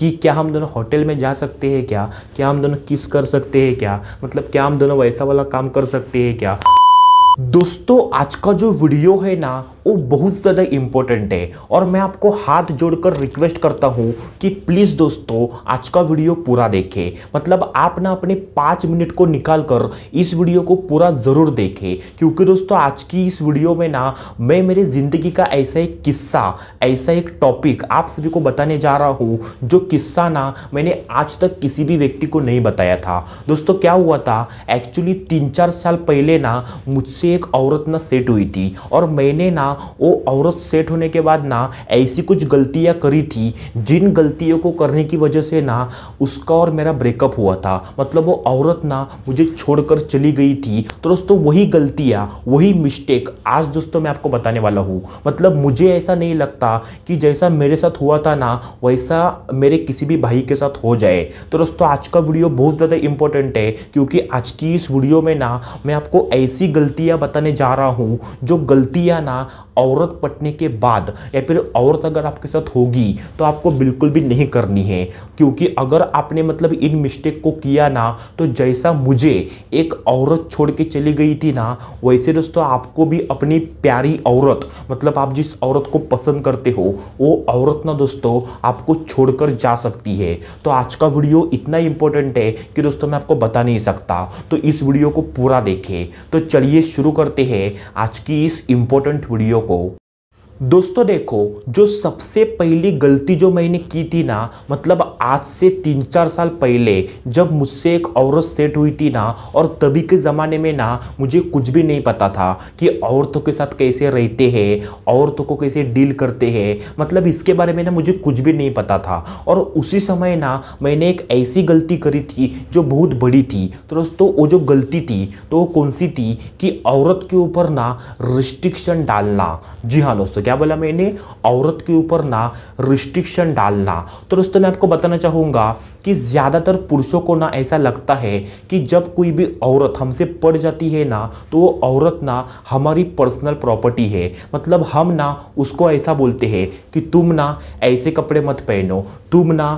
कि क्या हम दोनों होटल में जा सकते हैं क्या क्या हम दोनों किस कर सकते हैं क्या मतलब क्या हम दोनों वैसा वाला काम कर सकते हैं क्या दोस्तों आज का जो वीडियो है ना वो बहुत ज़्यादा इम्पोर्टेंट है और मैं आपको हाथ जोड़कर रिक्वेस्ट करता हूँ कि प्लीज़ दोस्तों आज का वीडियो पूरा देखें मतलब आप ना अपने पाँच मिनट को निकाल कर इस वीडियो को पूरा ज़रूर देखें क्योंकि दोस्तों आज की इस वीडियो में ना मैं मेरे ज़िंदगी का ऐसा एक किस्सा ऐसा एक टॉपिक आप सभी को बताने जा रहा हूँ जो किस्सा ना मैंने आज तक किसी भी व्यक्ति को नहीं बताया था दोस्तों क्या हुआ था एक्चुअली तीन चार साल पहले ना मुझसे एक औरत ना सेट हुई थी और मैंने ना वो औरत सेट होने के बाद ना ऐसी कुछ गलतियाँ करी थी जिन गलतियों को करने की वजह से ना उसका और मेरा ब्रेकअप हुआ था मतलब वो औरत ना मुझे छोड़कर चली गई थी तो दोस्तों वही गलतियाँ वही मिस्टेक आज दोस्तों मैं आपको बताने वाला हूँ मतलब मुझे ऐसा नहीं लगता कि जैसा मेरे साथ हुआ था ना वैसा मेरे किसी भी भाई के साथ हो जाए तो दोस्तों आज का वीडियो बहुत ज़्यादा इंपॉर्टेंट है क्योंकि आज की इस वीडियो में ना मैं आपको ऐसी गलतियाँ बताने जा रहा हूँ जो गलतियाँ ना औरत पटने के बाद या फिर औरत अगर आपके साथ होगी तो आपको बिल्कुल भी नहीं करनी है क्योंकि अगर आपने मतलब इन मिस्टेक को किया ना तो जैसा मुझे एक औरत छोड़ के चली गई थी ना वैसे दोस्तों आपको भी अपनी प्यारी औरत मतलब आप जिस औरत को पसंद करते हो वो औरत ना दोस्तों आपको छोड़कर जा सकती है तो आज का वीडियो इतना इंपॉर्टेंट है कि दोस्तों मैं आपको बता नहीं सकता तो इस वीडियो को पूरा देखें तो चलिए शुरू करते हैं आज की इस इंपॉर्टेंट वीडियो Yoko दोस्तों देखो जो सबसे पहली गलती जो मैंने की थी ना मतलब आज से तीन चार साल पहले जब मुझसे एक औरत सेट हुई थी ना और तभी के ज़माने में ना मुझे कुछ भी नहीं पता था कि औरतों के साथ कैसे रहते हैं औरतों को कैसे डील करते हैं मतलब इसके बारे में ना मुझे कुछ भी नहीं पता था और उसी समय ना मैंने एक ऐसी गलती करी थी जो बहुत बड़ी थी तो दोस्तों वो जो गलती थी तो वो कौन सी थी कि औरत के ऊपर ना रिस्ट्रिक्शन डालना जी हाँ दोस्तों क्या बोला मैंने औरत के ऊपर ना रिस्ट्रिक्शन डालना तो दोस्तों मैं आपको बताना चाहूँगा कि ज़्यादातर पुरुषों को ना ऐसा लगता है कि जब कोई भी औरत हमसे पड़ जाती है ना तो वो औरत ना हमारी पर्सनल प्रॉपर्टी है मतलब हम ना उसको ऐसा बोलते हैं कि तुम ना ऐसे कपड़े मत पहनो तुम ना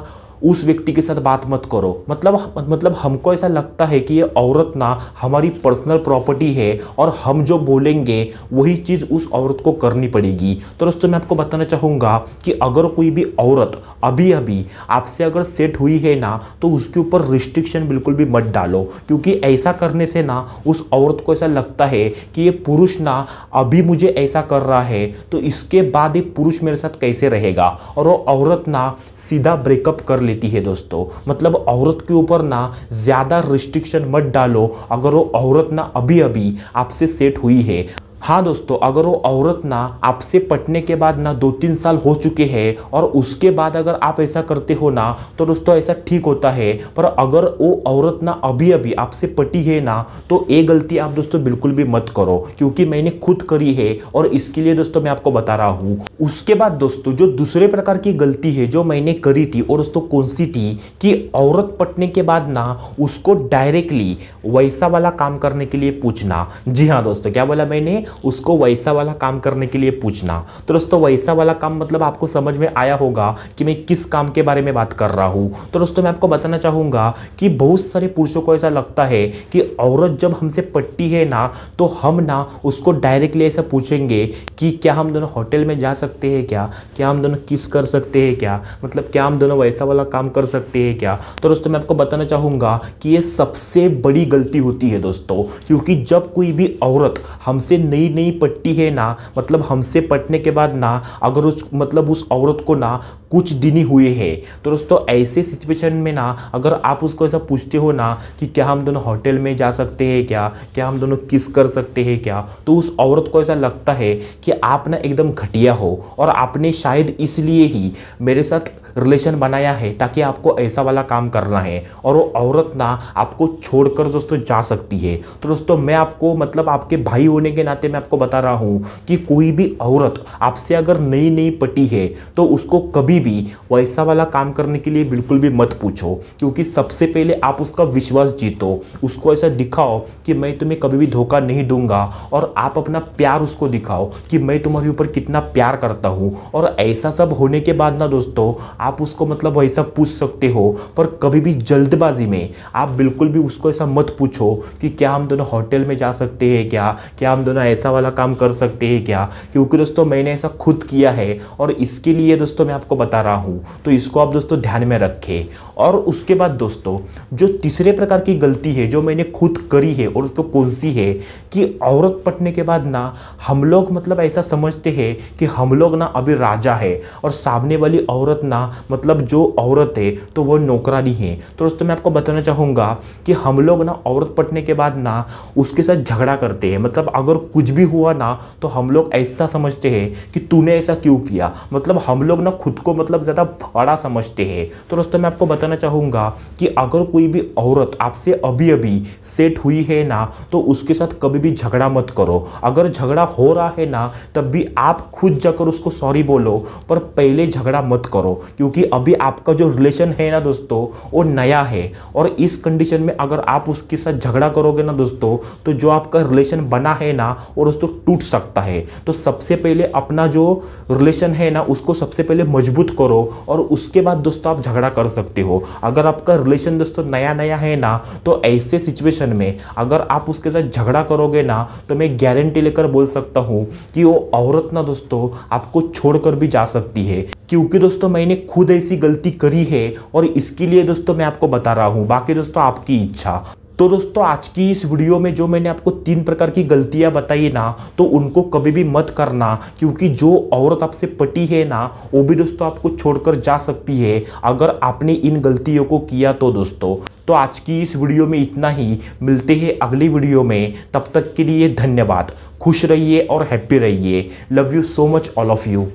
उस व्यक्ति के साथ बात मत करो मतलब मतलब हमको ऐसा लगता है कि ये औरत ना हमारी पर्सनल प्रॉपर्टी है और हम जो बोलेंगे वही चीज़ उस औरत को करनी पड़ेगी तो दोस्तों मैं आपको बताना चाहूँगा कि अगर कोई भी औरत अभी अभी आपसे अगर सेट हुई है ना तो उसके ऊपर रिस्ट्रिक्शन बिल्कुल भी मत डालो क्योंकि ऐसा करने से ना उस औरत को ऐसा लगता है कि ये पुरुष ना अभी मुझे ऐसा कर रहा है तो इसके बाद ये पुरुष मेरे साथ कैसे रहेगा और वो औरत ना सीधा ब्रेकअप कर ले लेती है दोस्तों मतलब औरत के ऊपर ना ज़्यादा रिस्ट्रिक्शन मत डालो अगर वो औरत ना अभी अभी आपसे सेट हुई है हाँ दोस्तों अगर वो औरत ना आपसे पटने के बाद ना दो तीन साल हो चुके हैं और उसके बाद अगर आप ऐसा करते हो ना तो दोस्तों ऐसा ठीक होता है पर अगर वो औरत ना अभी अभी आपसे पटी है ना तो ये गलती आप दोस्तों बिल्कुल भी मत करो क्योंकि मैंने खुद करी है और इसके लिए दोस्तों मैं आपको बता रहा हूँ उसके बाद दोस्तों जो दूसरे प्रकार की गलती है जो मैंने करी थी और दोस्तों कौन सी थी कि औरत पटने के बाद ना उसको डायरेक्टली वैसा वाला काम करने के लिए पूछना जी हाँ दोस्तों क्या बोला मैंने उसको वैसा वाला काम करने के लिए पूछना तो दोस्तों वैसा वाला काम मतलब आपको समझ में आया होगा कि मैं किस काम के बारे में बात कर रहा हूँ तो दोस्तों मैं आपको बताना चाहूँगा कि बहुत सारे पुरुषों को ऐसा लगता है कि औरत जब हमसे पट्टी है ना तो हम ना उसको डायरेक्टली ऐसा पूछेंगे कि क्या हम दोनों होटल में जा सकते हैं क्या क्या हम दोनों किस कर सकते हैं क्या मतलब क्या हम दोनों वैसा वाला काम कर सकते हैं क्या तो दोस्तों मैं आपको बताना चाहूँगा कि ये सबसे बड़ी गलती होती है दोस्तों क्योंकि जब कोई भी औरत हमसे नई गली नहीं पट्टी है ना मतलब हमसे पटने के बाद ना अगर उस मतलब उस औरत को ना कुछ दिन ही हुए है तो दोस्तों ऐसे सिचुएशन में ना अगर आप उसको ऐसा पूछते हो ना कि क्या हम दोनों होटल में जा सकते हैं क्या क्या हम दोनों किस कर सकते हैं क्या तो उस औरत को ऐसा लगता है कि आप ना एकदम घटिया हो और आपने शायद इसलिए ही मेरे साथ रिलेशन बनाया है ताकि आपको ऐसा वाला काम करना है और वो औरत ना आपको छोड़कर दोस्तों जा सकती है तो दोस्तों मैं आपको मतलब आपके भाई होने के नाते मैं आपको बता रहा हूँ कि कोई भी औरत आपसे अगर नई नई पटी है तो उसको कभी भी वैसा वाला काम करने के लिए बिल्कुल भी मत पूछो क्योंकि सबसे पहले आप उसका विश्वास जीतो उसको ऐसा दिखाओ कि मैं तुम्हें कभी भी धोखा नहीं दूंगा और आप अपना प्यार उसको दिखाओ कि मैं तुम्हारे ऊपर कितना प्यार करता हूँ और ऐसा सब होने के बाद ना दोस्तों आप उसको मतलब वैसा पूछ सकते हो पर कभी भी जल्दबाजी में आप बिल्कुल भी उसको ऐसा मत पूछो कि क्या हम दोनों होटल में जा सकते हैं क्या क्या हम दोनों ऐसा वाला काम कर सकते हैं क्या क्योंकि दोस्तों मैंने ऐसा खुद किया है और इसके लिए दोस्तों मैं आपको बता रहा हूँ तो इसको आप दोस्तों ध्यान में रखें और उसके बाद दोस्तों जो तीसरे प्रकार की गलती है जो मैंने खुद करी है और दोस्तों कौन सी है कि औरत पटने के बाद ना हम लोग मतलब ऐसा समझते हैं कि हम लोग ना अभी राजा है और सामने वाली औरत ना मतलब जो औरत है तो वह नौकरानी है तो दोस्तों मैं आपको बताना चाहूँगा कि हम लोग ना औरत पटने के बाद ना उसके साथ झगड़ा करते हैं मतलब अगर कुछ भी हुआ ना तो हम लोग ऐसा समझते हैं कि तूने ऐसा क्यों किया मतलब हम लोग ना खुद को मतलब ज़्यादा बड़ा समझते हैं तो दोस्तों मैं आपको बताना चाहूँगा कि अगर कोई भी औरत आपसे अभी अभी सेट हुई है ना तो उसके साथ कभी भी झगड़ा मत करो अगर झगड़ा हो रहा है ना तब भी आप खुद जाकर उसको सॉरी बोलो पर पहले झगड़ा मत करो क्योंकि अभी आपका जो रिलेशन है ना दोस्तों वो नया है और इस कंडीशन में अगर आप उसके साथ झगड़ा करोगे ना दोस्तों तो जो आपका रिलेशन बना है ना वो दोस्तों टूट सकता है तो सबसे पहले अपना जो रिलेशन है ना उसको सबसे पहले मजबूत करो और उसके बाद दोस्तों आप झगड़ा कर सकते हो अगर आपका रिलेशन दोस्तों नया नया है ना तो ऐसे सिचुएशन में अगर आप उसके साथ झगड़ा करोगे ना तो मैं गारंटी लेकर बोल सकता हूँ कि वो औरत ना दोस्तों आपको छोड़कर भी जा सकती है क्योंकि दोस्तों मैंने खुद ऐसी गलती करी है और इसके लिए दोस्तों मैं आपको बता रहा हूँ बाकी दोस्तों आपकी इच्छा तो दोस्तों आज की इस वीडियो में जो मैंने आपको तीन प्रकार की गलतियां बताई ना तो उनको कभी भी मत करना क्योंकि जो औरत आपसे पटी है ना वो भी दोस्तों आपको छोड़कर जा सकती है अगर आपने इन गलतियों को किया तो दोस्तों तो आज की इस वीडियो में इतना ही मिलते हैं अगली वीडियो में तब तक के लिए धन्यवाद खुश रहिए और हैप्पी रहिए love you so much all of you